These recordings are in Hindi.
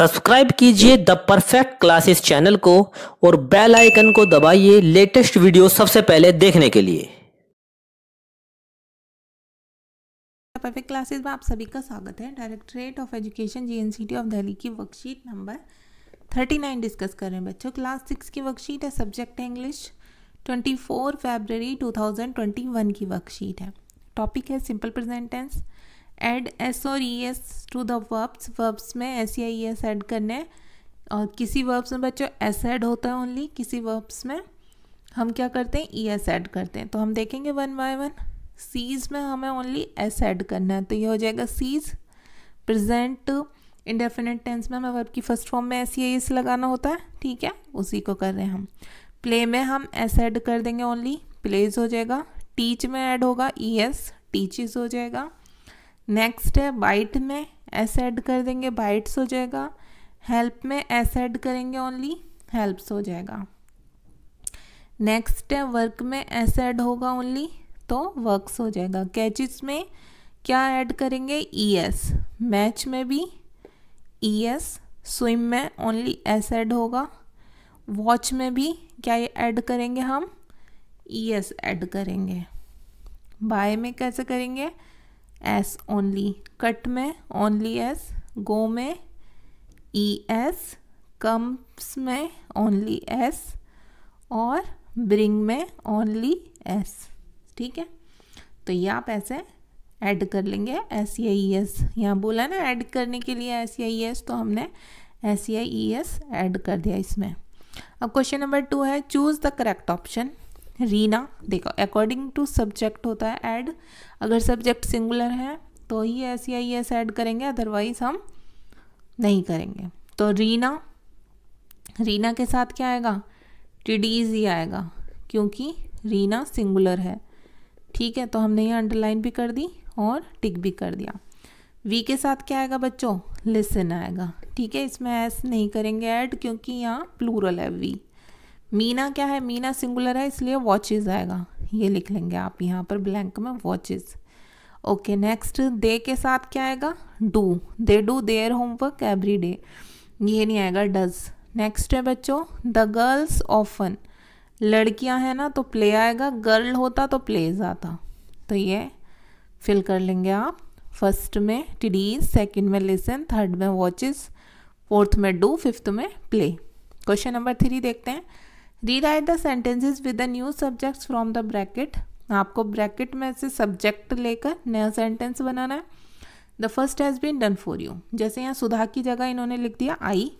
सब्सक्राइब कीजिए द परफेक्ट क्लासेस चैनल को और बेल आइकन को दबाइए लेटेस्ट वीडियो सबसे पहले देखने के लिए परफेक्ट क्लासेस में आप सभी का स्वागत है directorate of education GNCT of Delhi की वर्कशीट नंबर 39 डिस्कस कर रहे हैं बच्चों क्लास सिक्स की वर्कशीट है सब्जेक्ट इंग्लिश ट्वेंटी फोर की वर्कशीट है टॉपिक है सिंपल प्रेजेंटेंस एड एस और E S to the verbs verbs में एस या ई एस ऐड करने हैं और किसी वर्ब्स में बच्चों एस ऐड होता है ओनली किसी वर्ब्स में हम क्या करते हैं ई एस ऐड करते हैं तो हम देखेंगे वन बाय वन सीज में हमें ओनली एस ऐड करना है तो ये हो जाएगा सीज प्रजेंट इंडेफिनेट टेंस में हमें वर्ब की फर्स्ट फॉर्म में एस या एस e लगाना होता है ठीक है उसी को कर रहे हैं हम प्ले में हम एस ऐड कर देंगे ओनली प्लेज हो जाएगा टीच में ऐड होगा ई एस टीचिज़ हो जाएगा नेक्स्ट है बाइट में एस ऐड कर देंगे बाइट्स हो जाएगा हेल्प में एस ऐड करेंगे ओनली हेल्प्स हो जाएगा नेक्स्ट है वर्क में एस ऐड होगा ओनली तो वर्क्स हो जाएगा कैचिस में क्या ऐड करेंगे ई एस मैच में भी ई एस स्विम में ओनली एस ऐड होगा वॉच में भी क्या ऐड करेंगे हम ई एस ऐड करेंगे बाय में कैसे करेंगे एस ओनली कट में ओनली एस गो में ई एस कम्स में ओनली एस और ब्रिंग में ओनली एस ठीक है तो ये आप ऐसे ऐड कर लेंगे एस या ई एस यहाँ बोला ना ऐड करने के लिए एस या ई एस तो हमने एस या ई एस ऐड कर दिया इसमें अब क्वेश्चन नंबर टू है choose the correct option Reena देखो अकॉर्डिंग टू सब्जेक्ट होता है ऐड अगर सब्जेक्ट सिंगुलर है तो ही एस या ई एस ऐड करेंगे अदरवाइज हम नहीं करेंगे तो रीना रीना के साथ क्या आएगा टिडीज ही e आएगा क्योंकि रीना सिंगुलर है ठीक है तो हमने ये अंडरलाइन भी कर दी और टिक भी कर दिया वी के साथ क्या आएगा बच्चों लिसन आएगा ठीक है इसमें एस नहीं करेंगे ऐड क्योंकि यहाँ प्लूरल है वी मीना क्या है मीना सिंगुलर है इसलिए वॉचेज आएगा ये लिख लेंगे आप यहाँ पर ब्लैंक में वॉचेज ओके नेक्स्ट दे के साथ क्या आएगा do they do their homework every day ये नहीं आएगा डज नेक्स्ट है बच्चों द गर्ल्स ऑफन लड़कियां हैं ना तो प्ले आएगा गर्ल होता तो प्ले जाता तो ये फिल कर लेंगे आप फर्स्ट में टिडीज सेकंड में लेसन थर्ड में वॉचेस फोर्थ में डू फिफ्थ में प्ले क्वेश्चन नंबर थ्री देखते हैं rewrite the sentences with the new subjects from the bracket आपको ब्रैकेट में से सब्जेक्ट लेकर नया सेंटेंस बनाना है the first has been done for you जैसे यहाँ सुधा की जगह इन्होंने लिख दिया आई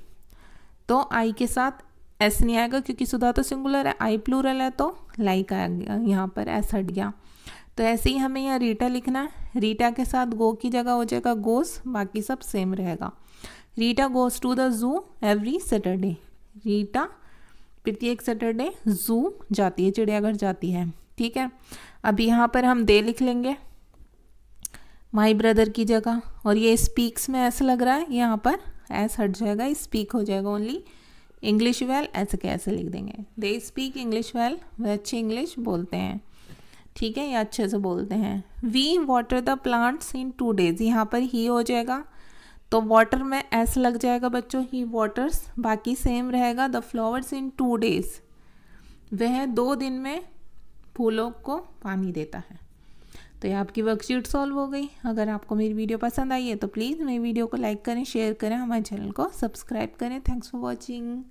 तो आई के साथ एस नहीं आएगा क्योंकि सुधा तो सिंगुलर है आई प्लूरल है तो लाइक आ गया यहाँ पर एस हट गया तो ऐसे ही हमें यहाँ रीटा लिखना है रीटा के साथ गो की जगह हो जाएगा गोस बाकी सब सेम रहेगा Rita goes to the zoo every Saturday Rita प्रत्येक सैटरडे जू जाती है चिड़ियाघर जाती है ठीक है अब यहाँ पर हम दे लिख लेंगे माई ब्रदर की जगह और ये स्पीक्स में ऐसा लग रहा है यहाँ पर एस हट जाएगा स्पीक हो जाएगा ओनली इंग्लिश वेल ऐसे कैसे लिख देंगे दे स्पीक इंग्लिश वेल वे अच्छी इंग्लिश बोलते हैं ठीक है या अच्छे से बोलते हैं we water the plants in two days यहाँ पर ही हो जाएगा तो वाटर में एस लग जाएगा बच्चों ही वाटर्स बाकी सेम रहेगा the flowers in two days वह दो दिन में फूलों को पानी देता है तो ये आपकी वर्कशीट सॉल्व हो गई अगर आपको मेरी वीडियो पसंद आई है तो प्लीज़ मेरी वीडियो को लाइक करें शेयर करें हमारे चैनल को सब्सक्राइब करें थैंक्स फॉर वॉचिंग